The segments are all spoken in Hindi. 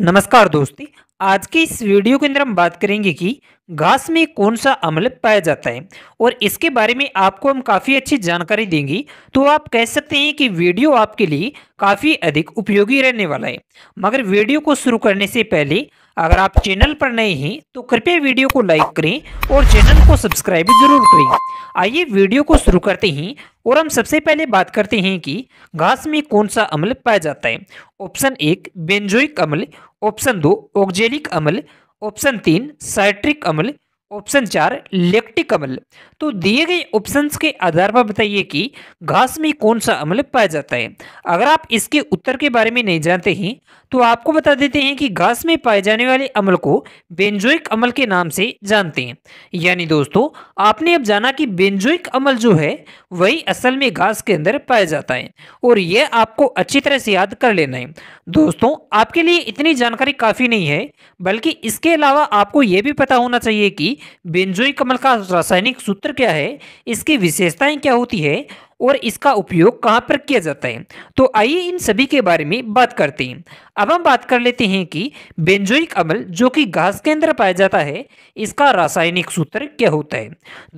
नमस्कार दोस्ती आज की इस वीडियो के अंदर हम बात करेंगे कि घास में कौन सा अम्ल पाया जाता है और इसके बारे में आपको हम काफ़ी अच्छी जानकारी देंगे तो आप कह सकते हैं कि वीडियो आपके लिए काफ़ी अधिक उपयोगी रहने वाला है मगर वीडियो को शुरू करने से पहले अगर आप चैनल पर नए हैं तो कृपया वीडियो को लाइक करें और चैनल को सब्सक्राइब जरूर करें आइए वीडियो को शुरू करते हैं और हम सबसे पहले बात करते हैं कि घास में कौन सा अम्ल पाया जाता है ऑप्शन एक बेंजोइक अम्ल ऑप्शन दो ऑक्जेलिक अम्ल ऑप्शन तीन साइट्रिक अम्ल ऑप्शन चार लेक्टिक अम्ल तो दिए गए ऑप्शंस के आधार पर बताइए कि घास में कौन सा अम्ल पाया जाता है अगर आप इसके उत्तर के बारे में नहीं जानते हैं तो आपको बता देते हैं कि घास में पाए जाने वाले अम्ल को बेंजोइक अम्ल के नाम से जानते हैं यानी दोस्तों आपने अब जाना कि बेंजोइक अम्ल जो है वही असल में घास के अंदर पाया जाता है और यह आपको अच्छी तरह से याद कर लेना है दोस्तों आपके लिए इतनी जानकारी काफ़ी नहीं है बल्कि इसके अलावा आपको यह भी पता होना चाहिए कि बेंजोई कमल का रासायनिक सूत्र क्या है इसकी विशेषताएं क्या होती है और इसका उपयोग कहाँ पर किया जाता है तो आइए इन सभी के बारे में बात करते हैं अब हम बात कर लेते हैं कि बेंजोइक अम्ल जो कि घास के अंदर पाया जाता है इसका रासायनिक सूत्र क्या होता है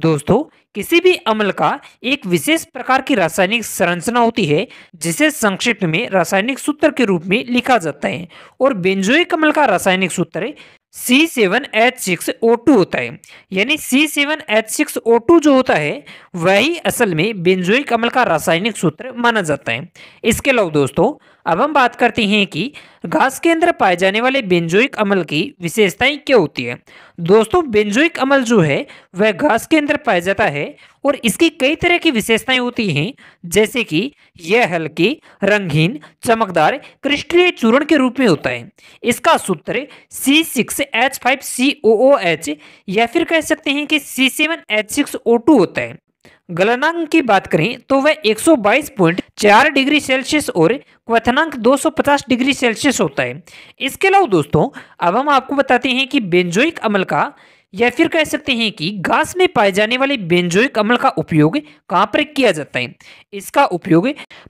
दोस्तों किसी भी अम्ल का एक विशेष प्रकार की रासायनिक संरचना होती है जिसे संक्षिप्त में रासायनिक सूत्र के रूप में लिखा जाता है और बेंजोइक अम्ल का रासायनिक सूत्र C seven H six O two होता है यानी C seven H six O two जो होता है वही असल में बेंजोइक sulfuric अम्ल का रासायनिक सूत्र माना जाता है इसके अलावा दोस्तों अब हम बात करते हैं कि घास के अंदर पाए जाने वाले बेंजोइक अम्ल की विशेषताएं क्या होती है दोस्तों बेंजोइक अम्ल जो है वह घास के अंदर पाया जाता है और इसकी कई तरह की विशेषताएं होती हैं जैसे कि यह हल्के रंगहीन चमकदार क्रिस्टलीय चूर्ण के रूप में होता है इसका सूत्र C six H five C O O H या फिर कह सकते हैं कि C seven H six O two होता है गलनांक की बात करें तो वह 122.4 डिग्री सेल्सियस और क्वथनांक 250 डिग्री सेल्सियस होता है इसके अलावा दोस्तों अब हम आपको बताते हैं कि बेंजोइक अम्ल का या फिर कह सकते हैं कि घास में पाए जाने वाले बेंजोइक अम्ल का उपयोग कहाँ पर किया जाता है इसका उपयोग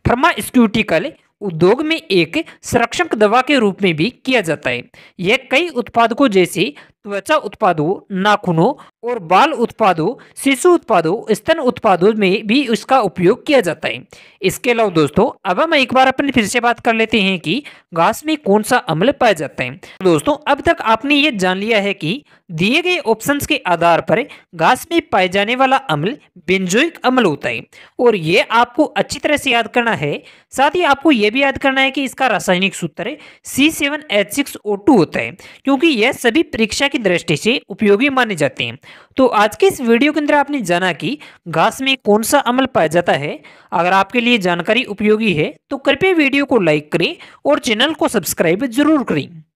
फर्मास्क्यूटिकल उद्योग में एक संरक्षक दवा के रूप में भी किया जाता है यह कई उत्पादकों जैसे त्वचा उत्पादों नाखूनों और बाल उत्पादों शिशु उत्पादों स्तन उत्पादों में भी इसका उपयोग किया जाता है इसके अलावा दोस्तों अब हम एक बार अपने फिर से बात कर लेते हैं कि घास में कौन सा अम्ल पाया जाता है दोस्तों अब तक आपने ये जान लिया है कि दिए गए ऑप्शंस के आधार पर घास में पाए जाने वाला अम्ल बेंजोइक अम्ल होता है और ये आपको अच्छी तरह से याद करना है साथ ही आपको ये भी याद करना है कि इसका रासायनिक सूत्र C seven H six O two होता है क्योंकि यह सभी परीक्षा चिकित्सा की दृष्टि से उपयोगी माने जाते हैं तो आज के इस वीडियो के अंदर आपने जाना कि घास में कौन सा अमल पाया जाता है अगर आपके लिए जानकारी उपयोगी है तो कृपया वीडियो को लाइक करें और चैनल को सब्सक्राइब जरूर करें